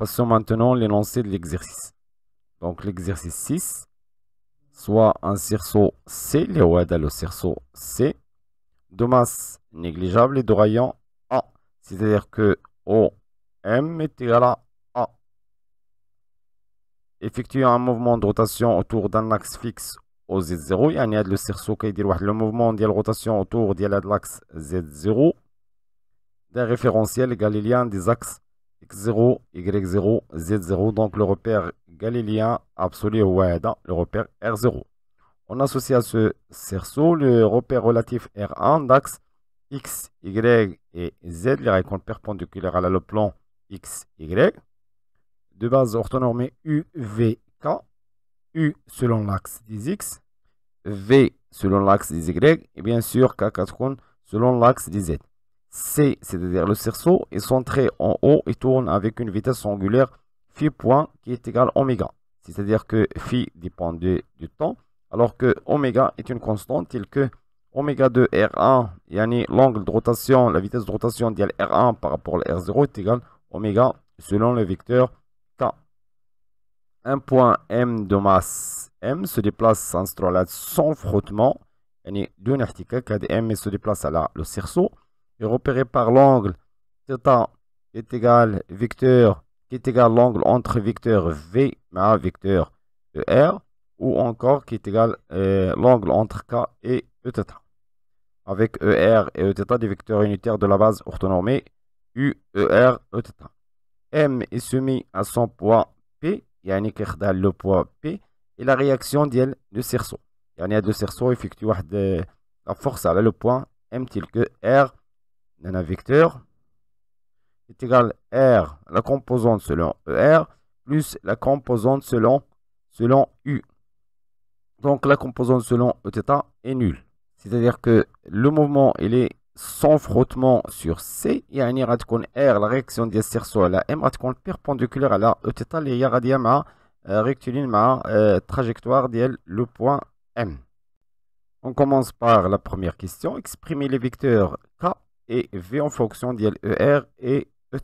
Passons maintenant à l'énoncé de l'exercice. Donc l'exercice 6, soit un cerceau C, les le cerceau C, de masse négligeable et de rayon A. C'est-à-dire que OM est égal à A. Effectuant un mouvement de rotation autour d'un axe fixe au Z0, a un qui cerceau qui Le le mouvement de rotation autour de l'axe Z0 d'un référentiel galilien des axes x0, y0, z0. Donc le repère galiléen absolu le repère R0. On associe à ce cerceau le repère relatif R1 d'axe x, y et z, les rayons perpendiculaires à le plan x, y, de base orthonormée u, v, k, u selon l'axe des x, v selon l'axe des y, et bien sûr k, 4 selon l'axe des z. C, c'est-à-dire le cerceau, est centré en haut et tourne avec une vitesse angulaire phi point qui est égale oméga. C'est-à-dire que phi dépend du temps, alors que oméga est une constante telle que oméga de R1, yani l'angle de rotation, la vitesse de rotation d'IL R1 par rapport à R0 est égal oméga selon le vecteur K. Un point M de masse M se déplace sans frottement, yani دون احتكاك M se déplace à la, le cerceau est repéré par l'angle θ est égal vecteur qui est égal l'angle entre vecteur V ma vecteur ER ou encore qui est égal à euh, l'angle entre K et Eθ avec ER et Eθ des vecteurs unitaires de la base orthonormée U, ER, Eθ. M est soumis à son poids P, écart كيخضع le poids P et la réaction ديال de cerceau. Yani de deux cerceaux qui euh, la force à le point M tel que R un vecteur est égal à R, la composante selon ER, plus la composante selon, selon U. Donc la composante selon Eθ est nulle. C'est-à-dire que le mouvement, est sans frottement sur C. Il y a un R, la réaction d'Esterso à la M, radicon perpendiculaire à la Eθ, les y euh, rectiligne euh, trajectoire d'elle, le point M. On commence par la première question. Exprimer les vecteurs K et V en fonction de ER et e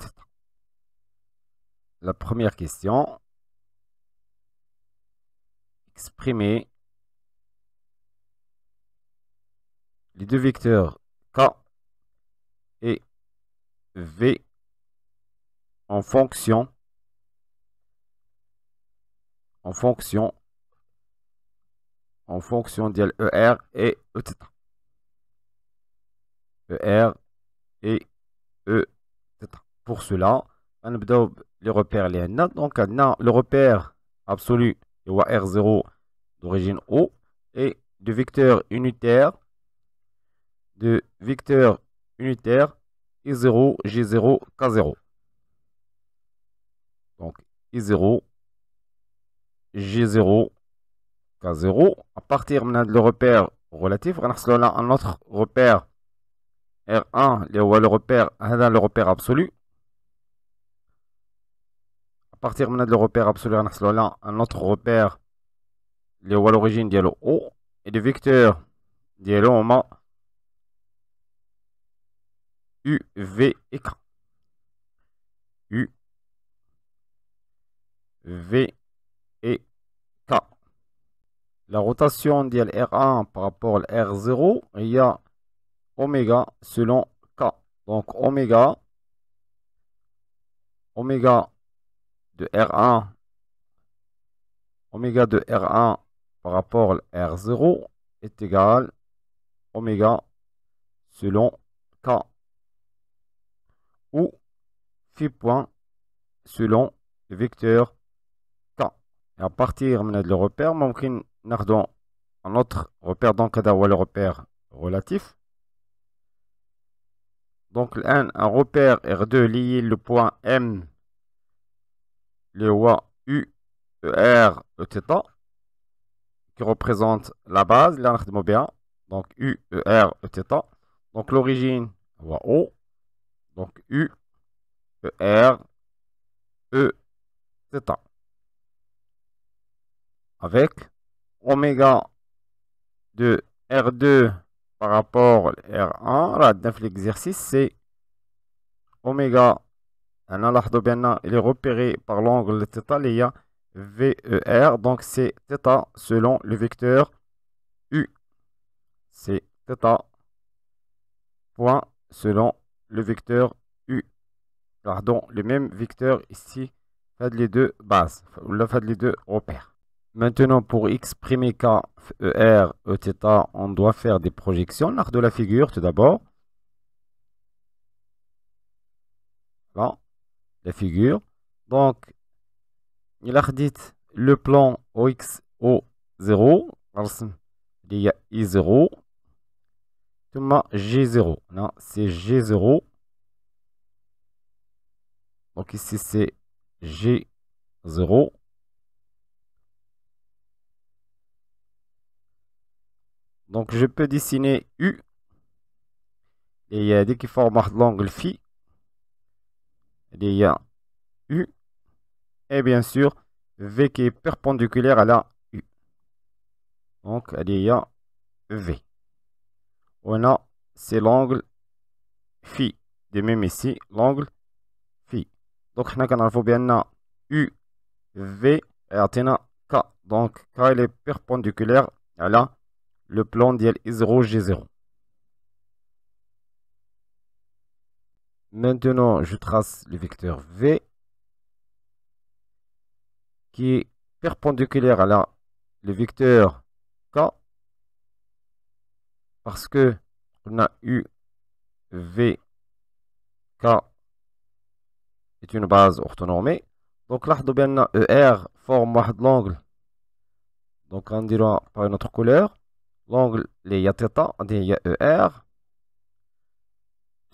La première question. Exprimer les deux vecteurs K et V en fonction en fonction en fonction er et ET. ER et E pour cela on les repères repère donc le repère absolu et R0 d'origine O et de vecteur unitaire de vecteur unitaire I0 G0 K0 donc I0 G0 K0 à partir de le repère relatif on a un autre repère R1, le repère, le repère absolu. À partir de le repère absolu, on un autre repère, le l'origine le O et le vecteur de U, V et K. U, V et K. La rotation dial R1 par rapport à R0, il y a oméga selon K. Donc oméga, oméga de R1, oméga de R1 par rapport à R0 est égal à oméga selon K ou phi point selon le vecteur K. Et à partir de le repère, on peut un autre repère, donc le repère relatif. Donc, un repère R2 lié le point M le roi U e, R qui représente la base là, de بها donc U e, R θ donc l'origine roi O donc U e, R E θ avec oméga de R2 par rapport à R1 l'exercice c'est oméga il est repéré par l'angle θ il y a VER donc c'est θ selon le vecteur U c'est θ point selon le vecteur U pardon le même vecteur ici fait les deux bases ou les deux repères Maintenant, pour exprimer K, ER, Eθ, on doit faire des projections. L'arc de la figure, tout d'abord. Voilà, la figure. Donc, il a dit le plan oxo O0, il y a I0, G0. Non, c'est G0. Donc ici, c'est G0. Donc je peux dessiner U. Et dès qu'il forme l'angle phi, il y a U. Et bien sûr, V qui est perpendiculaire à la U. Donc il y a V. On a, c'est l'angle phi. De même ici, l'angle phi. Donc on a bien U, V, et K. Donc K est perpendiculaire à la plan plan I0, G0. Maintenant, je trace le vecteur V qui est perpendiculaire à la, le vecteur K parce que on a U, V, K est une base orthonormée. Donc, là, de a ER forme l'angle. Donc, on dira par une autre couleur l'angle les y des e r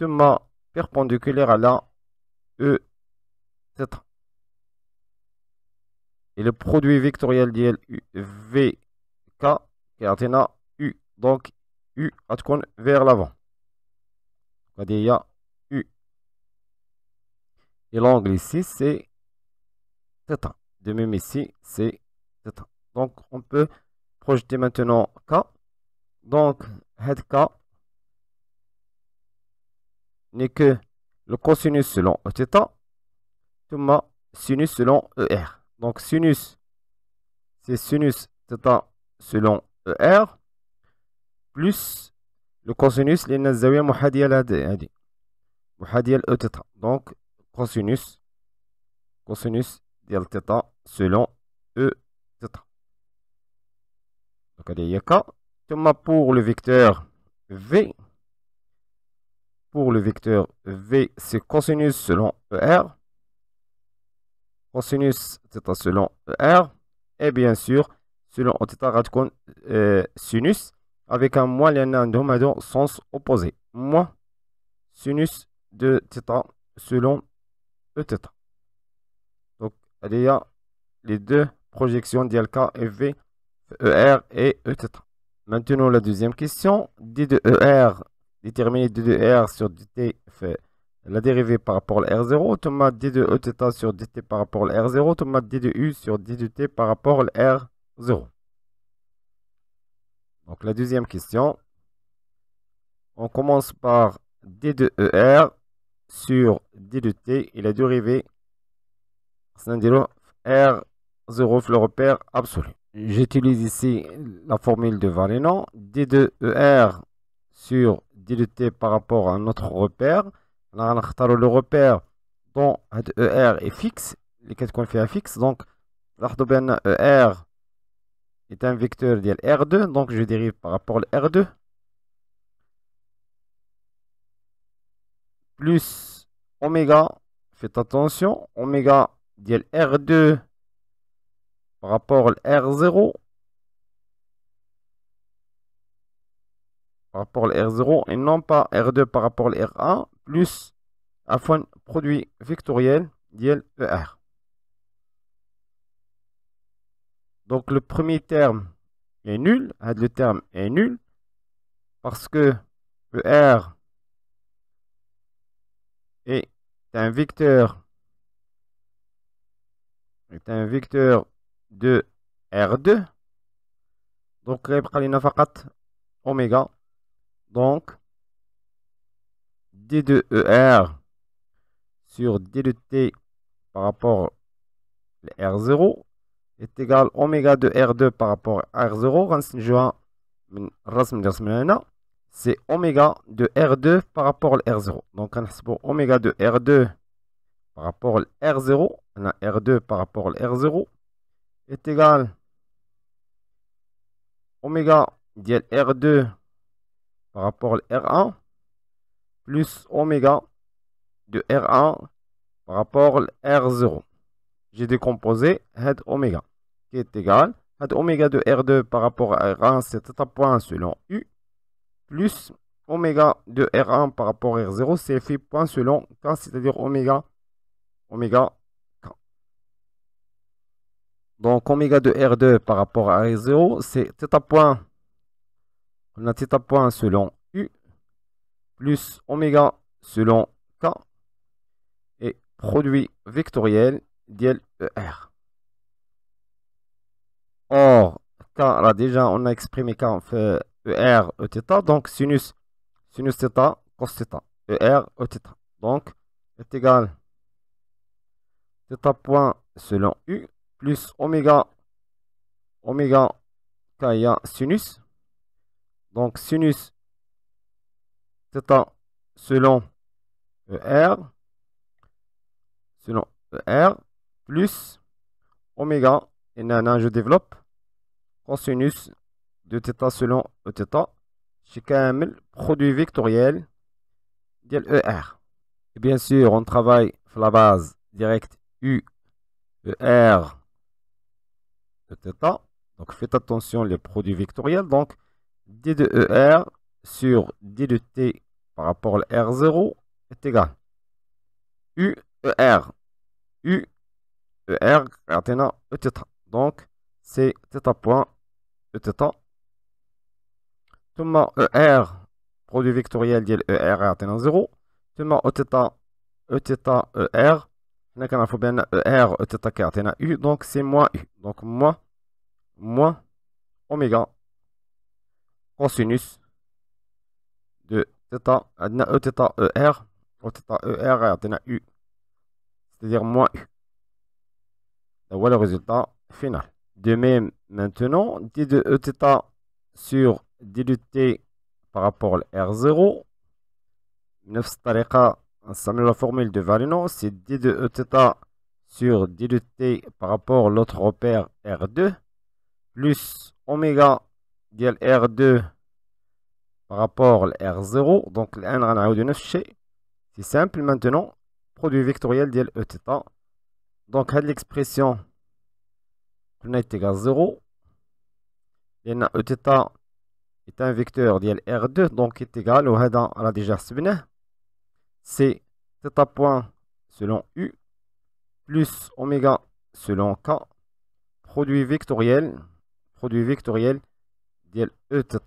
ma perpendiculaire à la e -theta. et le produit vectoriel u v k à u donc u être vers l'avant y a u et l'angle ici c'est theta de même ici c'est theta donc on peut projeter maintenant k donc, Hedka n'est que le cosinus selon θ, e ma sinus selon ER. Donc, sinus, c'est sinus θ selon ER, plus le cosinus, les le muhadiyal hadi. Hein, muhadiyal e Donc, cosinus, cosinus le θ selon E Donc, il y a Thomas pour le vecteur V. Pour le vecteur V, c'est cosinus selon ER. Cosinus θ selon ER. Et bien sûr, selon θ radicon euh, sinus. Avec un moins a un dans sens opposé. Moins sinus de θ selon Eθ. Donc, il y a les deux projections d'ILK et V, ER et Eθ. Maintenant, la deuxième question. D de er déterminer d de e r sur dt fait la dérivée par rapport à R0, Thomas D de θ e sur dt par rapport à R0, Thomas D de U sur D de T par rapport à R0. Donc la deuxième question, on commence par D de ER sur D de T et la dérivée, R0 le repère absolu. J'utilise ici la formule de Valénon, D2ER e sur D2T par rapport à notre repère. Là, on le repère dont ER est fixe, les quatre coins fait fixe. Donc, ER est un vecteur de R2, donc je dérive par rapport à R2. Plus oméga, faites attention, oméga de R2 rapport R0 par rapport à R0 et non pas R2 par rapport à R1 plus à fond produit vectoriel d'IL e Donc le premier terme est nul, hein, le terme est nul parce que ER est un vecteur est un vecteur de R2 donc il y a oméga donc D2ER e sur D2T par rapport à R0 est égal oméga de R2 par rapport à R0 c'est oméga de R2 par rapport à R0 donc on a oméga de R2 par rapport à R0 on a R2 par rapport à R0 est égal oméga de R2 par rapport à R1 plus oméga de R1 par rapport à R0. J'ai décomposé head oméga qui est égal à oméga de R2 par rapport à R1 c'est un point selon U plus oméga de R1 par rapport à R0 c'est fait point selon K c'est-à-dire oméga oméga donc, oméga de R2 par rapport à R0, c'est θ point. On a θ point selon U, plus oméga selon K, et produit vectoriel d'LER. Or, K, là déjà, on a exprimé K, on fait ER, θ, e donc sinus, sinus θ, cos θ, ER, θ. Donc, est égal θ point selon U, plus oméga, oméga kaya sinus. Donc sinus theta selon ER, selon ER, plus oméga, et nana, je développe, cosinus de theta selon e theta même le produit vectoriel de Et bien sûr, on travaille sur la base directe U, ER, donc faites attention les produits vectoriels. Donc d de ER sur d de t par rapport à R0 est égal U uer U e ER theta Donc c'est θ point le ثم ER produit vectoriel d'ER ER 0. ثم θ theta ER on a comme u donc c'est moins donc moins oméga cosinus de teta on euh, euh, euh, a uteta et teta u c'est-à-dire moins u voilà le résultat final de même maintenant d de teta sur d de t par rapport à r0 9 façon Ensemble, la formule de Valinor, c'est d de θ sur d de t par rapport à l'autre repère R2 plus oméga dial R2 par rapport à R0 donc الآن de 9 chez. c'est simple maintenant produit vectoriel E θ. donc l'expression est est à 0 E est un vecteur dial R2 donc est égal au راه la حسبناه c'est theta point selon U plus oméga selon K produit vectoriel produit vectoriel de E θ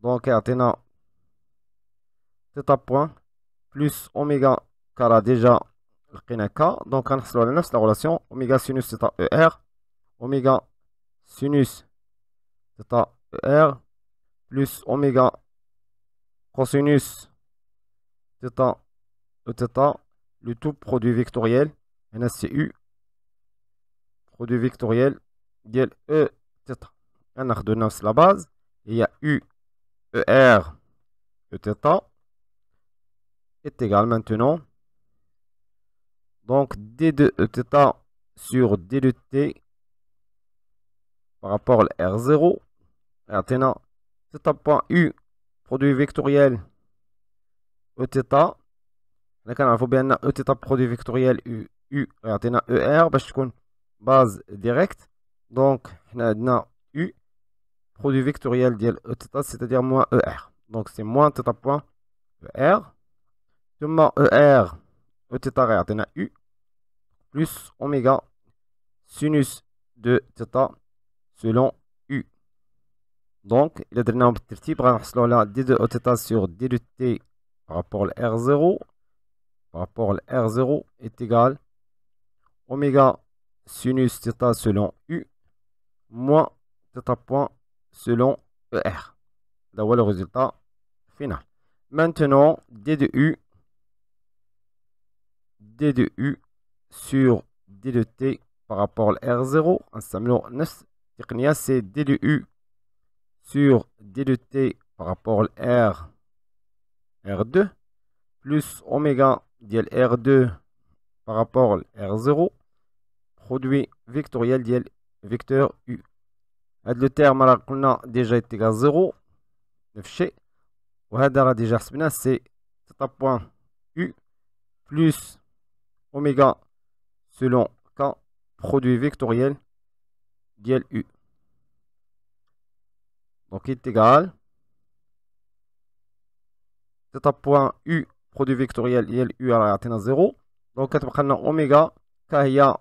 donc athéna theta point plus oméga a déjà le K donc on a la la relation, oméga sinus theta ER oméga sinus theta ER plus oméga cosinus e θ le tout produit vectoriel un u produit vectoriel e θ de 9 la base il y a u er θ e est égal maintenant donc d de θ e sur d 2 t par rapport à r0 maintenant θ point u produit vectoriel اوتيتا حنا faut bien اوتيتا برودوي فيكتوريال U, U, U او ار باش تكون باز ديريكت دونك حنا عندنا U برودوي فيكتوريال ديال اوتيتا سيتادير موان او ار دونك سي moins تيتا بوان او ار ثم er, ار اوتيتا غيعطينا U, بلس اوميغا سينوس دو تيتا U. Donc, il a donné un petit type, on a D de θ sur D de T par rapport à R0 par rapport à R0 est égal oméga sinus θ selon U moins θ point selon ER. D'avoir le résultat final. Maintenant, D de U, D de U sur D de T par rapport à R0, c'est D de U sur D de T par rapport à R R2 plus oméga diel R2 par rapport à R0 produit vectoriel diel vecteur U Le terme, terme déjà déjà égal à 0. 9 chez Ou voilà la déjà c'est un point U plus oméga selon quand produit vectoriel diel U donc est égal theta point u produit vectoriel il u à à 0 donc كتبقى لنا اوميغا oméga kaya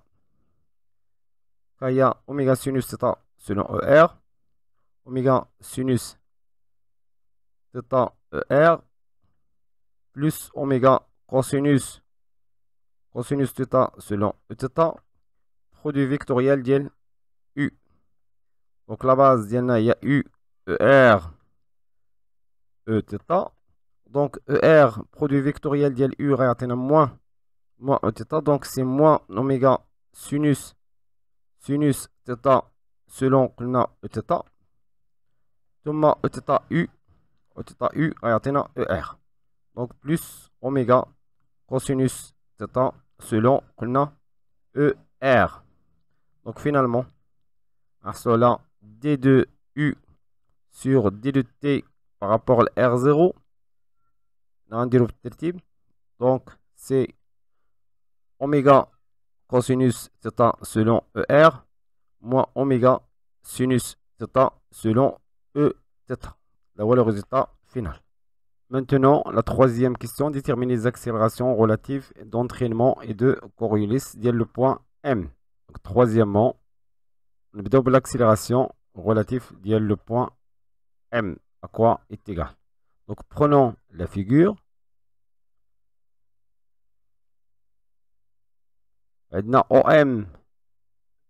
kaya oméga sinus سينوس theta selon ER. ار sinus theta ER plus oméga cosinus cosinus theta selon e theta produit vectoriel d'iel u donc la base il y a u ER e theta donc ER, produit vectoriel d'LU, U, réatena moins, moins θ. E, Donc c'est moins oméga sinus, sinus θ selon qu'on a θ. Thomas θ e, U, θ e, U, réatena ER. Donc plus oméga cosinus θ selon qu'on ER. Donc finalement, à cela D2U sur D2T par rapport à R0 donc, un donc c'est oméga cosinus theta selon ER moins oméga sinus theta selon E Là, voilà le résultat final. Maintenant, la troisième question, détermine les accélérations relatives d'entraînement et de Coriolis dès le point M. Troisièmement, Donc, double l'accélération relative dès le point M. À quoi est égal donc prenons la figure. Maintenant, OM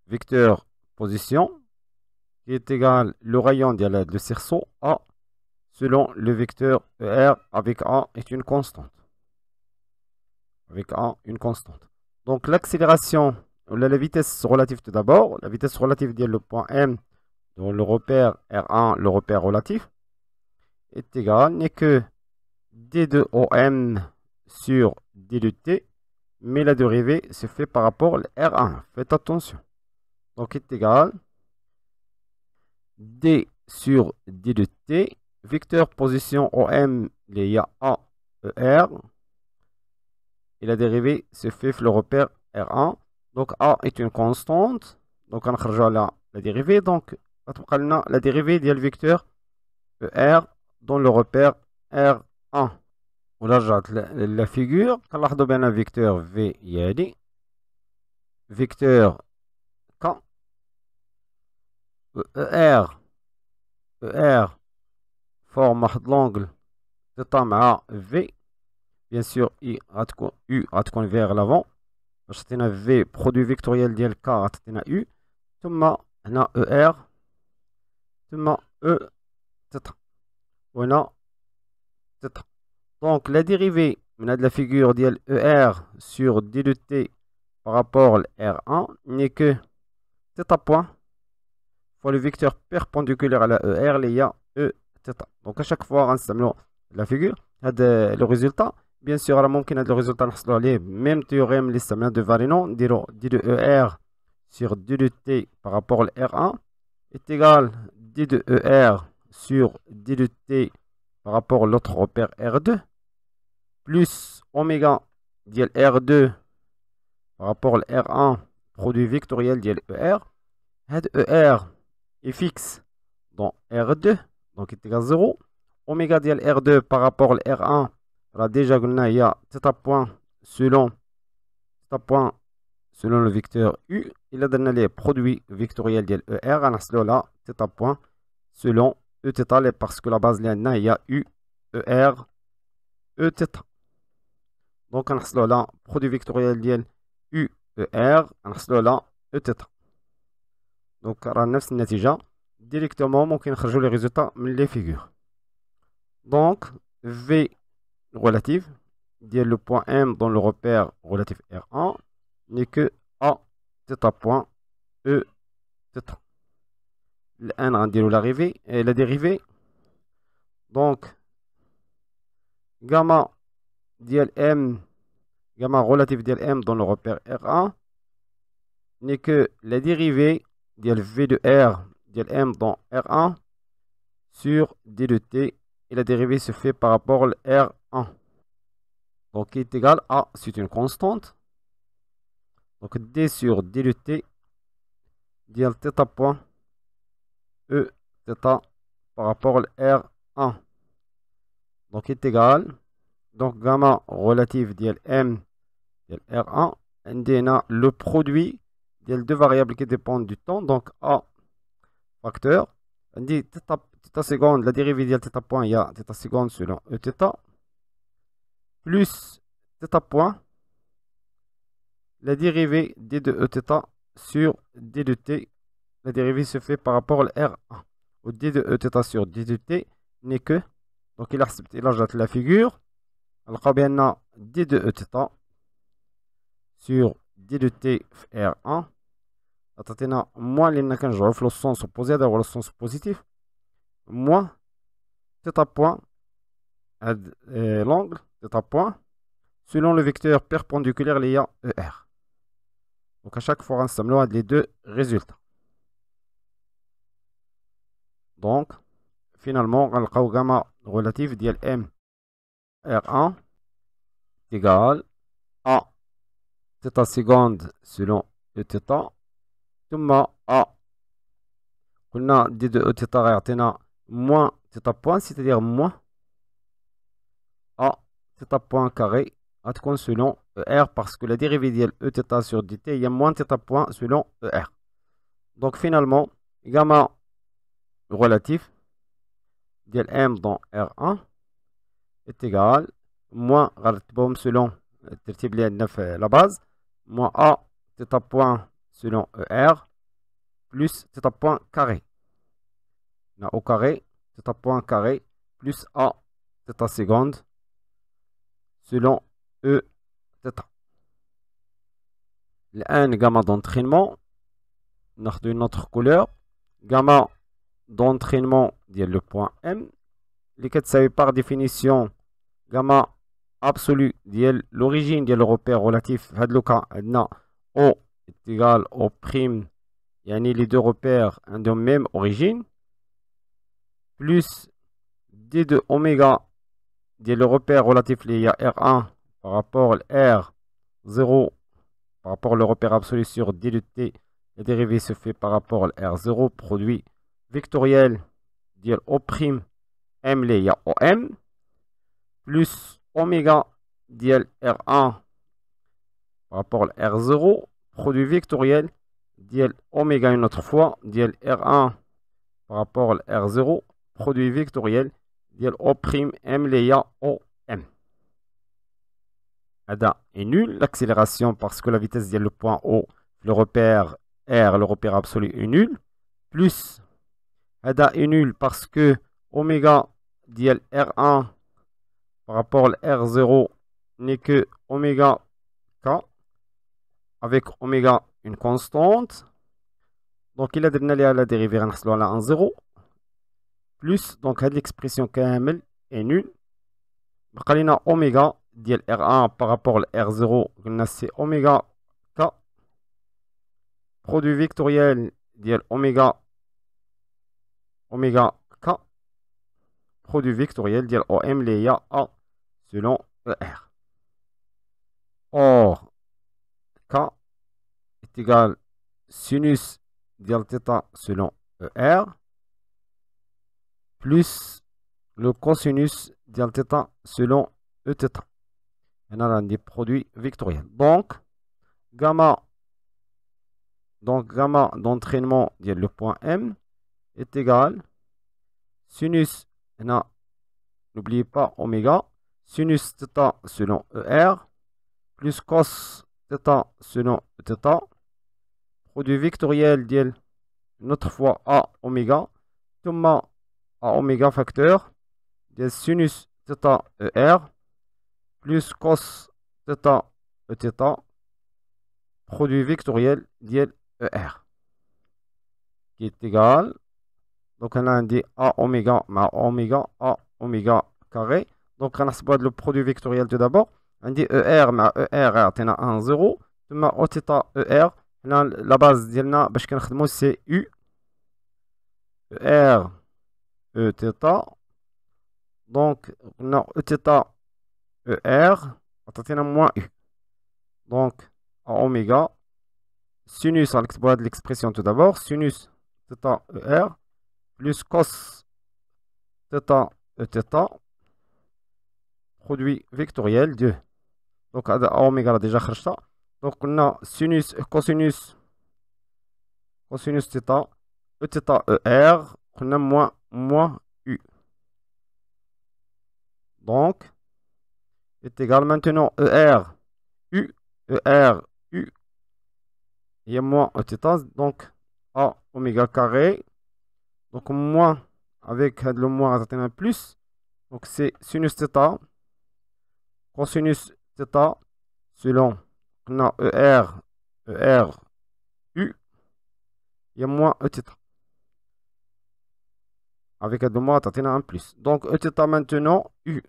vecteur position qui est égal le rayon de cerceau A selon le vecteur ER avec A est une constante. Avec A, une constante. Donc l'accélération, la, vitesse relative tout d'abord, la vitesse relative de le point M dans le repère R1, le repère relatif est égal, n'est que d 2 OM sur d de t, mais la dérivée se fait par rapport à R1. Faites attention. Donc est égal d sur d de t, vecteur position OM, il y a A, ER, et la dérivée se fait le repère R1. Donc A est une constante, donc on a la, la dérivée, donc la dérivée le vecteur ER dans le repère R1. On a la figure. on ben a un vecteur V, yadi. Vecteur K. ER. ER forme l'angle de temps à V. Bien sûr, I a U a à l'avant. un V, produit vectoriel de K, c'est un U. Tout le a ER. Tout le E. Donc, la dérivée de la figure de l'ER sur D2T par rapport à r 1 n'est que θ point fois le vecteur perpendiculaire à la lié à Eθ. Donc, à chaque fois, nous examinons la figure. le résultat. Bien sûr, on a le résultat de la même théorème nous l'examenons de VAR et d 2 sur D2T par rapport à r 1 est égal à D2ER e sur d2t par rapport à l'autre repère R2 plus oméga ديال R2 par rapport à R1 produit vectoriel e r ER هاد ER est fixe dans R2 donc il est égal à 0 oméga ديال R2 par rapport à R1 a déjà a à point selon point selon le vecteur U il a donné les produits vectoriels e à ER la là θ point selon de parce que la base lienne dedans a u e r e donc on a le produit vectoriel de u e r on a le donc c'est la même résultat directement on peut en le résultat de la figure donc v relative de le point m dans le repère relatif r1 n'est que a theta point e le n لا l'arrivée et la dérivée donc gamma relative d'LM dans le repère R1 n'est que la dérivée d'LV de R d'LM dans R1 sur D de T et la dérivée se fait par rapport à R1 donc qui est égal à c'est une constante donc D sur D de T DLθ point E θ par rapport à R1. Donc est égal. Donc gamma relative dlm M R1 a le produit des deux variables qui dépendent du temps donc A facteur عندي θ seconde la dérivée de point il y a θ seconde selon E plus θ point la dérivée d de E sur d de t la dérivée se fait par rapport à R1. Au D de E, sur D de T n'est que. Donc il a accepté là, de la figure. Alors bien a D de E, θ sur D de T R1. Attendez, moins les je le sens opposé, d'avoir le sens positif. Moins θ point, euh, l'angle, θ point, selon le vecteur perpendiculaire liant ER. Donc à chaque fois, on les deux résultats. Donc, finalement, le gamma relative dlm M R1 égal à θ seconde selon E θ ثم A a dit de E θ moins θ point c'est-à-dire moins A θ point carré selon ER parce que la dérivée de E θ sur dt est moins θ point selon ER. Donc finalement, gamma relatif de M dans R1 est égal moins selon euh, la base moins A theta point selon ER plus theta point carré. n'a au carré, theta point carré plus A theta seconde selon E theta. Le N gamma d'entraînement, n'a une notre couleur gamma d'entraînement dit le point M l'équation savez par définition gamma absolu dit l'origine dit le repère relatif à le cas O est égal au prime y a les deux repères de même origine plus D de oméga dit le repère relatif y a R1 par rapport à R0 par rapport le repère absolu sur D de T la dérivée se fait par rapport à R0 produit vectoriel ديال O prime M O, OM plus oméga ديال R1 par rapport à R0 produit vectoriel ديال oméga une autre fois ديال R1 par rapport à R0 produit vectoriel ديال O prime M OM Ada est nul l'accélération parce que la vitesse ديال le point O le repère R le repère absolu est nul plus est nul parce que oméga ديال r 1 rapport à r 0 n'est que oméga k avec oméga une constante donc il a à la dérivée en 0 plus donc l'expression KML est nulle Donc, a oméga 1 par rapport à R0 c'est oméga k produit vectoriel dl oméga oméga k produit vectoriel dire om léa a selon er or k est égal sinus dire theta selon er plus le cosinus dire selon e On a là des produits vectoriels donc gamma donc gamma d'entraînement dire le point m est égal sinus, n'oubliez pas oméga, sinus θ selon ER, plus cos theta selon θ, e produit vectoriel d'IL, notre fois A oméga, monde, A oméga facteur, d'iel sinus theta ER, plus cos E, θ, produit vectoriel d'IL ER, qui est égal donc on a dit A oméga ma oméga A oméga carré. Donc on a le produit vectoriel tout d'abord. On dit ER ma ER on a 1 0 ثم او تيتا ER la base ديالنا باش كنخدمو c'est U ER E, e donc on a e theta er ER عطاتينا moins U donc A oméga sinus غنكتبو هاد l'expression tout d'abord sinus theta ER plus cos theta et theta produit vectoriel de donc a oméga déjà déjà ça donc on a sinus cosinus cosinus theta theta er on a moins moins u donc est égal maintenant er u er u et moins theta donc a oméga carré donc moins avec le moins à plus. Donc c'est sinus theta. Cosinus theta, selon on a ER, ER, U. Il y a moins E theta. Avec le moins à un plus. Donc E theta maintenant U.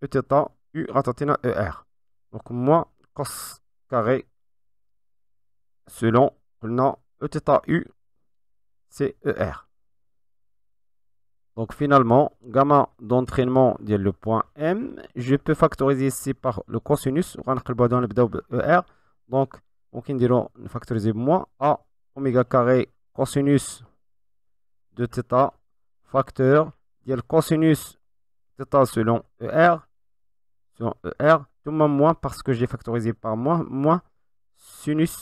E theta, U ratatina ER. Donc moins cos carré selon on a E theta, U, c'est ER. Donc finalement, gamma d'entraînement dit le point M, je peux factoriser ici par le cosinus, e donc نبداو donc, Donc on va factoriser moins A oméga carré cosinus de theta facteur le cosinus theta selon ER selon ER tout moins moins parce que j'ai factorisé par moins moins sinus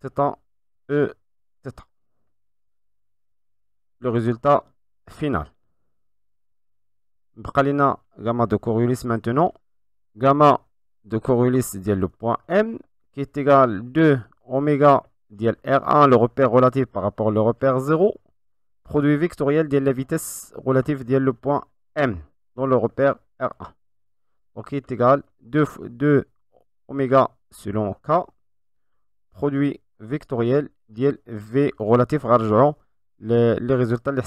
θ E theta Le résultat finale. Bqalina gamma de Coriolis maintenant. Gamma de Coriolis dit le point M qui est égal à 2 oméga dit R1, le repère relatif par rapport au repère 0. Produit vectoriel dit la vitesse relative le point M dans le repère R1. Donc qui est égal à 2, 2 oméga selon K. Produit vectoriel dit V relatif à les résultats de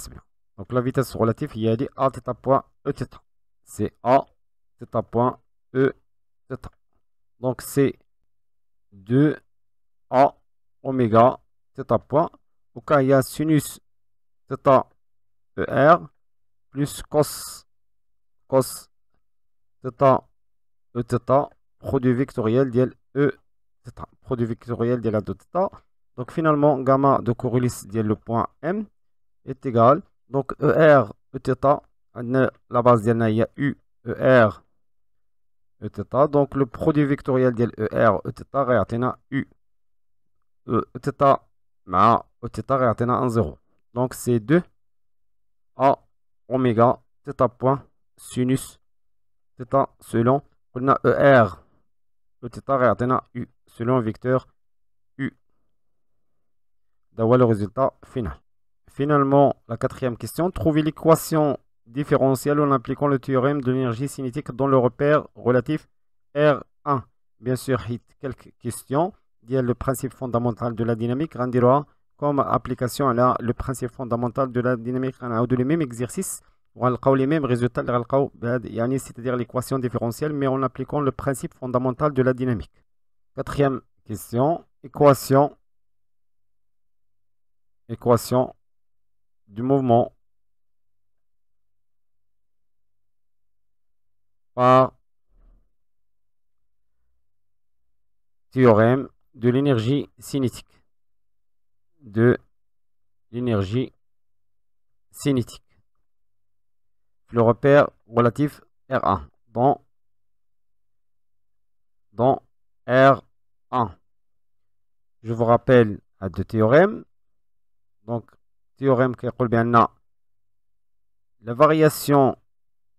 donc la vitesse relative, il y a dit A theta point E theta. C'est A theta point E theta. Donc c'est 2 A oméga theta point. Au cas, il y a sinus theta ER plus cos cos theta E theta produit vectoriel a E theta. Produit vectoriel la de theta. Donc finalement, gamma de Coriolis a le point M est égal donc ER, Eθ, e, la base e, y a U, ER, Eθ. Donc le produit vectoriel de ER, Eθ, U, Eθ, e ma Eθ, réatena en 0. Donc c'est 2 A oméga, theta point, sinus, theta selon, on a ER, Eθ, a U, selon vecteur U. D'avoir le résultat final. Finalement, la quatrième question, trouver l'équation différentielle en appliquant le théorème de l'énergie cinétique dans le repère relatif R1. Bien sûr, quelques questions. Il y a le principe fondamental de la dynamique. droit comme application à le principe fondamental de la dynamique. On a le même exercice. on لي ميم les mêmes résultats, c'est-à-dire l'équation différentielle, mais en appliquant le principe fondamental de la dynamique. Quatrième question, équation équation du mouvement par théorème de l'énergie cinétique. De l'énergie cinétique. Le repère relatif R1 dans, dans R1. Je vous rappelle à deux théorèmes. Donc, Theorem que la variation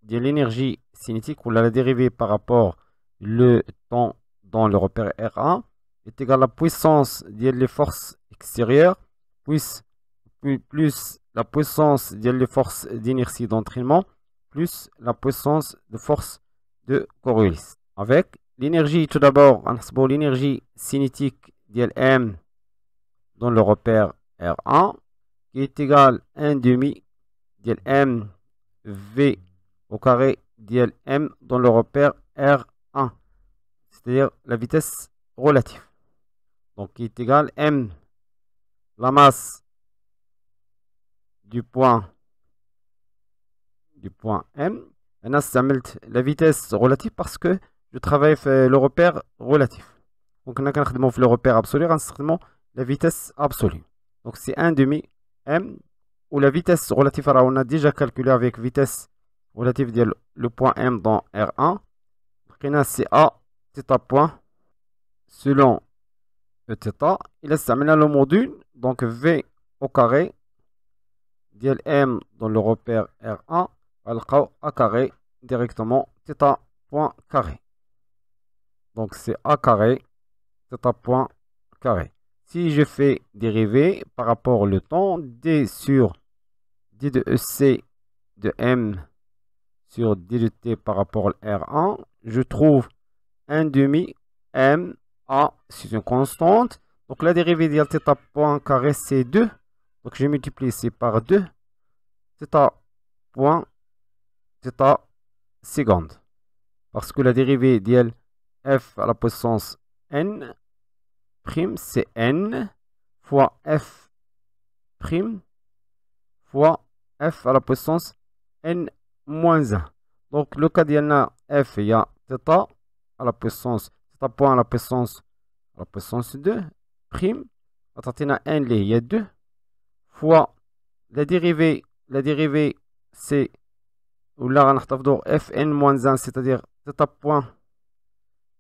de l'énergie cinétique ou la dérivée par rapport le temps dans le repère R1 est égal à la puissance de forces extérieures plus la puissance des forces d'inertie d'entraînement plus la puissance de force de Coriolis. Avec l'énergie, tout d'abord, l'énergie cinétique de M dans le repère R1 qui est égal à 1 demi m v au carré dlm m dans le repère R1 c'est-à-dire la vitesse relative donc qui est égal à m la masse du point du point m ça la vitesse relative parce que je travaille fait le repère relatif donc a quand même le repère absolu a la vitesse absolue donc c'est 1 demi m ou la vitesse relative la on a déjà calculé avec vitesse relative de le point m dans R1 Donc, c'est A θ point selon Il s'amène استعملنا le module donc V au carré ديال m dans le repère R1 alors A carré directement θ point carré donc c'est A carré θ point carré si je fais dériver par rapport au temps, d sur d de EC de M sur d de T par rapport à R1, je trouve 1 demi M A, c'est une constante. Donc la dérivée de θ point carré, c'est 2. Donc je multiplie ici par 2. θ point θ seconde. Parce que la dérivée d'L f à la puissance n prime, c'est n fois f prime fois f à la puissance n moins 1. Donc le cas a, f, il y a θ à la puissance, θ point à la puissance, à la puissance 2, prime, à n, il y a 2, fois la dérivée, la dérivée, c'est, ou là, on a fn moins 1, c'est-à-dire θ point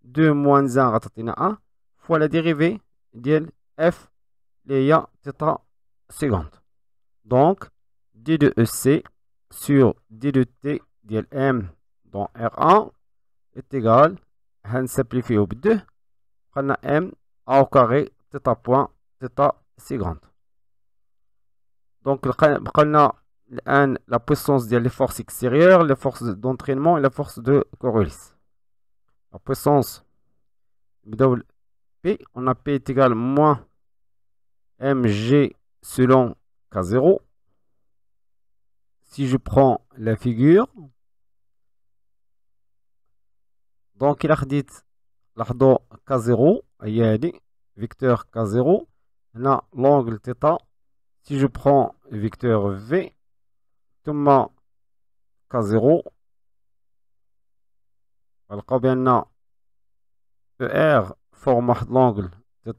2 moins 1, à 1, fois la dérivée de f léa theta seconde. Donc, d 2 ec sur d 2 t de m dans r1 est égal à n simplifié au 2 on m a au carré theta point theta seconde. Donc, on la puissance de la force extérieure, la force d'entraînement et la force de Coriolis. La puissance on a P est égal moins MG selon K0. Si je prends la figure, donc il a dit K0, il y a vecteur K0, a l'angle θ. Si je prends le vecteur V, ma K0, on a e r forme l'angle θ.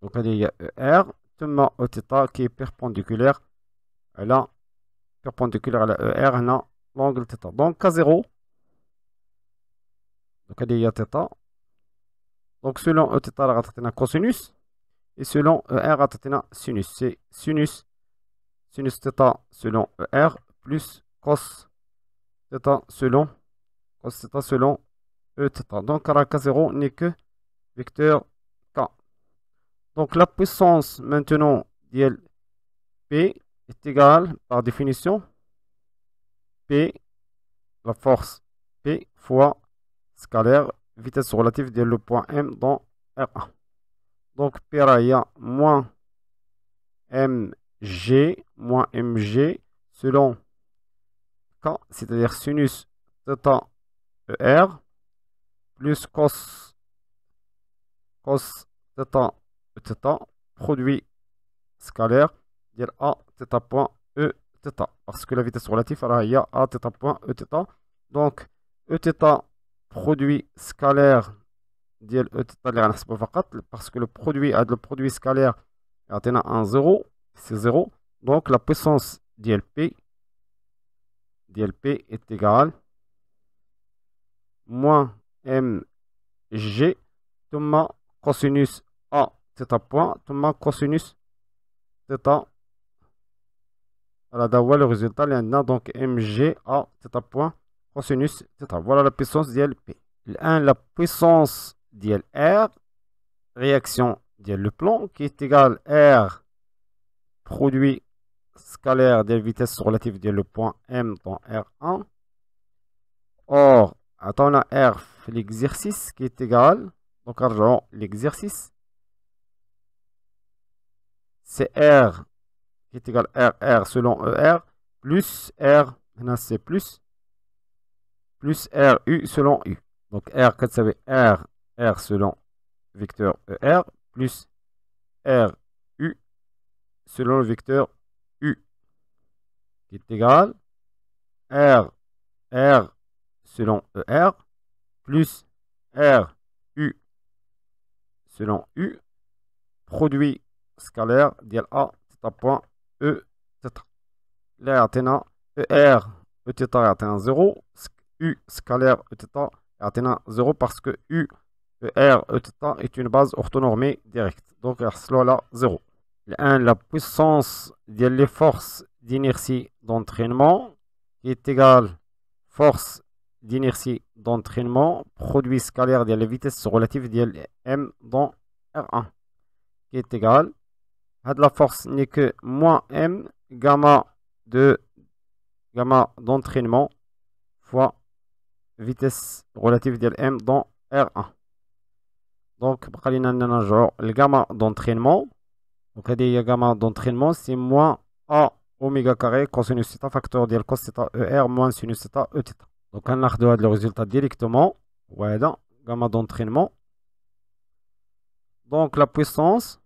donc il y a ER euh, et Theta qui est perpendiculaire à la ER l'angle Theta donc K0 donc il y a Theta donc selon Theta on a Cosinus et selon ER y a Sinus C'est Sinus θ selon ER plus Cos Theta selon Cos Theta euh, donc k 0 n'est que vecteur K. Donc la puissance maintenant d'ILP P est égale par définition P, la force P fois scalaire, vitesse relative de le point M dans r Donc P raya moins mg moins mg selon k, c'est-à-dire sinus θ er plus cos, cos e theta, produit scalaire dire a theta point e theta, parce que la vitesse relative il y a a theta point e theta. donc e theta produit scalaire dire e parce que le produit a le produit scalaire atteint un 0 c'est 0 donc la puissance d'LP dlp est égale moins MG, Toma cosinus A, theta point, Toma cosinus theta. Voilà, d'avoir le résultat, il y a donc MG A, theta point, cosinus theta. Voilà la puissance P, P. la puissance R, réaction le plan qui est égal à R produit scalaire de vitesse relative de le point M dans R1. Or, attend, R l'exercice qui est égal, donc argent l'exercice, c'est R qui est égal à R selon ER, plus R, maintenant c'est plus, plus U selon U. Donc R, ça savez R, R selon vecteur ER, plus R, U selon le vecteur U, qui est égal R, R selon ER, plus R U selon U produit scalaire de A theta point E theta اللي يعطينا ER E theta 0 U scalaire E theta يعطينا 0 parce que U ER E theta est une base orthonormée directe donc R cela 0 La puissance de les forces d'inertie d'entraînement qui est égale force d'inertie d'entraînement produit scalaire de la vitesse relative de M dans R1 qui est égal à la force n'est que moins M gamma de gamma d'entraînement fois vitesse relative de M dans R1 donc le gamma d'entraînement donc gamma d'entraînement c'est moins A oméga carré cosinus theta facteur de cos theta ER moins sinus theta E theta donc, on a le résultat directement. Voilà, gamma d'entraînement. Donc, la puissance.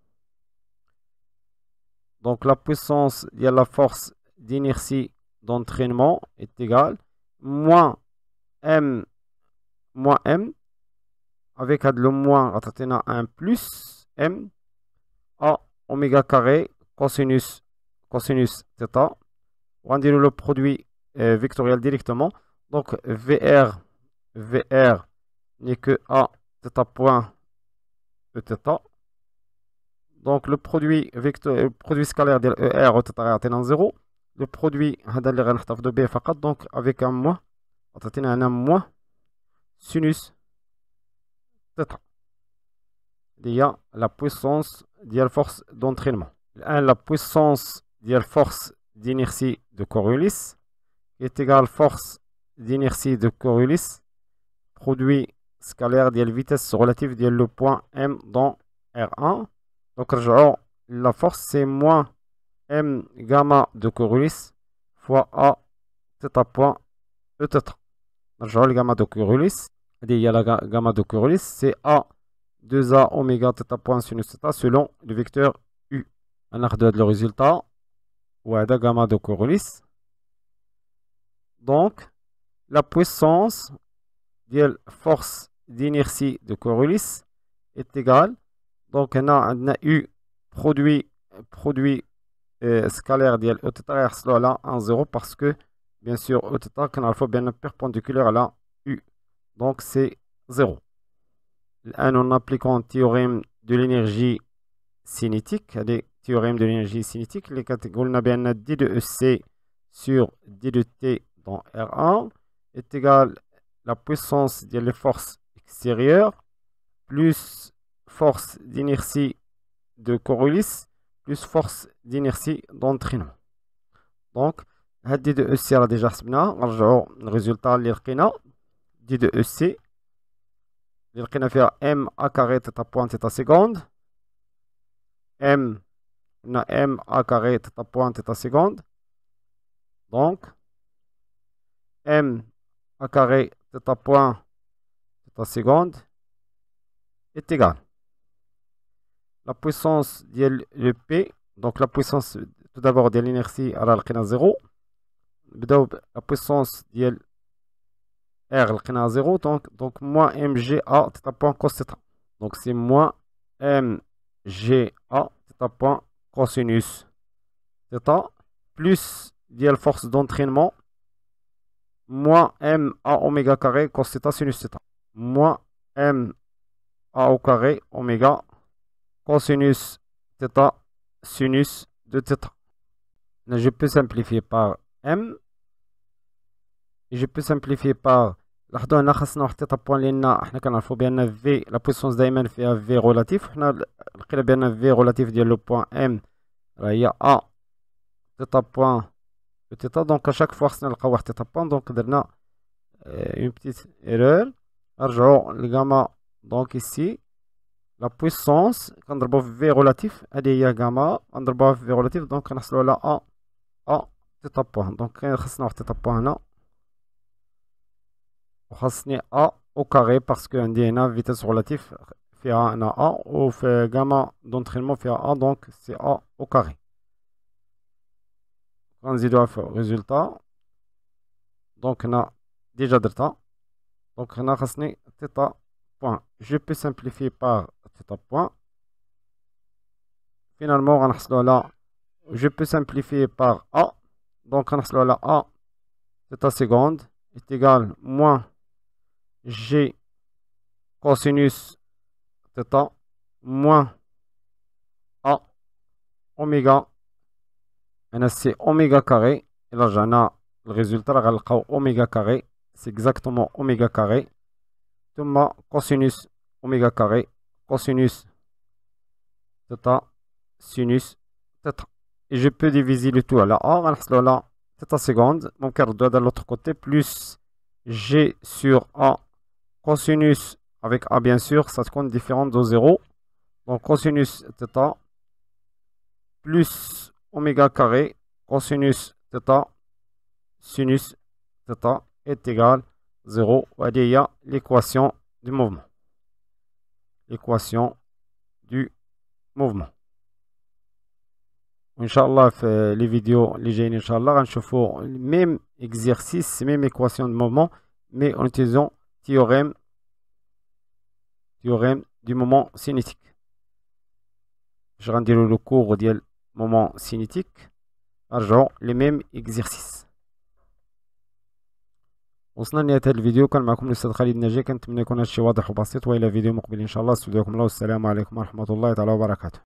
Donc, la puissance, il y a la force d'inertie d'entraînement est égale moins M moins M avec le moins à un plus M à oméga carré cosinus cosinus theta. On va le produit euh, vectoriel directement. Donc VR, VR n'est que A θ point θ e Donc le produit, vecteur, e le produit scalaire de ER au θ à 0. Le produit de B فقط donc avec un moins, à un moins sinus θ. Il y a la puissance de la force d'entraînement. La puissance de la force d'inertie de Coriolis est égale à force d'inertie de Coriolis produit scalaire de la vitesse relative de le point M dans R1 donc la force c'est moins M gamma de Coriolis fois A theta point e theta. être le gamma de Coriolis y a la gamma de Coriolis c'est A 2A oméga theta point sinus theta selon le vecteur U On a le résultat la gamma de Coriolis donc la puissance la force d'inertie de Coriolis est égale donc on a eu produit produit euh, scalaire de اوتيتا en 0 parce que bien sûr اوتيتا e كنعرفوا bien perpendiculaire à la u donc c'est 0 En on appliquant théorème de l'énergie cinétique Le théorème de l'énergie cinétique les a bien bien d de ec sur d de t dans r1 est égal à la puissance de la force extérieure plus force d'inertie de Coriolis plus force d'inertie d'entraînement. Donc, D de EC a déjà subi le résultat l'irkina. D de EC, l'irkina fait M à carré pointe point à seconde. M, on M à carré pointe point à seconde. Donc, M a ah, carré θ point θ seconde est égal. La puissance le P, donc la puissance tout d'abord de l'inertie à la 0. La puissance de R 0, donc, donc moins MGA θ point cos θ. Donc c'est moins MGA θ point cosinus theta plus la force d'entraînement moins m a oméga carré cos theta sinus theta moins m a au carré oméga cosinus theta sinus de theta. je peux simplifier par m je peux simplifier par la theta point bien v la puissance d'aimant fait v relatif v relatif de le point m il y a a theta point le theta donc à chaque fois c'est le cas theta point donc on a euh، une petite erreur alors le gamma donc ici la puissance quand on v relatif à des gamma quand on v relatif donc on a cela là A, à theta point donc on a cela theta point là on a a au carré parce qu'on dit une vitesse relative fait à a ou fait gamma d'entraînement fait a donc c'est a au carré on le résultat donc on a déjà delta donc on a racine theta point je peux simplifier par theta point finalement on va là, je peux simplifier par a donc on a là, a theta seconde est égal à moins g cosinus theta moins a omega Maintenant c'est oméga carré et là j'en ai le résultat oméga carré c'est exactement oméga carré cosinus oméga carré cosinus theta sinus theta et je peux diviser le tout à la a c'est theta seconde mon quart doit de l'autre côté plus g sur a cosinus avec a bien sûr ça compte différent de 0 donc cosinus theta plus oméga carré cosinus theta sinus theta est égal à 0. il y a l'équation du mouvement. L'équation du mouvement. Inch'Allah, les vidéos, les gènes, Inch'Allah, on le même exercice, même équation de mouvement, mais en utilisant théorème, théorème du moment cinétique. Je rendrai le cours au moment cinétique نرجعوا لميم اكزيرسيس وصلنا لنهاية هذا الفيديو كان معكم الاستاذ خالد نجي كنتمنى يكون هادشي واضح وبسيط والى فيديو مقبل ان شاء الله استودعكم الله والسلام عليكم ورحمه الله تعالى وبركاته